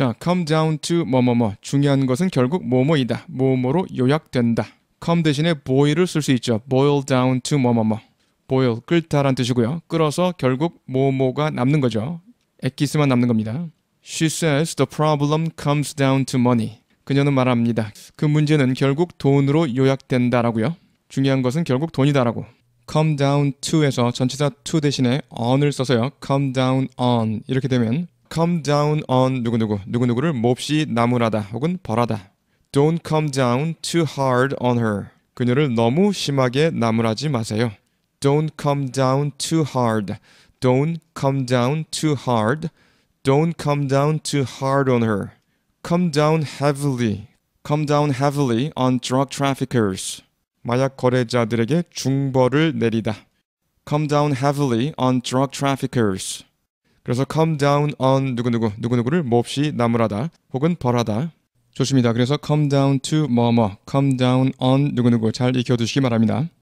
자, come down to 뭐뭐뭐. 중요한 것은 결국 뭐뭐이다. 뭐뭐로 요약된다. come 대신에 boil을 쓸 수 있죠. boil down to 뭐뭐뭐. boil 끓다란 뜻이고요. 끓어서 결국 뭐뭐가 남는 거죠. 엑기스만 남는 겁니다. She says the problem comes down to money. 그녀는 말합니다. 그 문제는 결국 돈으로 요약된다라고요. 중요한 것은 결국 돈이다라고. come down to에서 전치사 to 대신에 on을 써서요. come down on 이렇게 되면 come down on 누구누구 누구누구를 몹시 나무라다 혹은 벌하다 Don't come down too hard on her 그녀를 너무 심하게 나무라지 마세요 Don't come down too hard Don't come down too hard Don't come down too hard on her Come down heavily Come down heavily on drug traffickers 마약 거래자들에게 중벌을 내리다 Come down heavily on drug traffickers 그래서 come down on 누구누구 누구누구를 몹시 뭐 나무라다 혹은 벌하다 좋습니다. 그래서 come down to 뭐뭐 come down on 누구누구 잘 익혀두시기 바랍니다.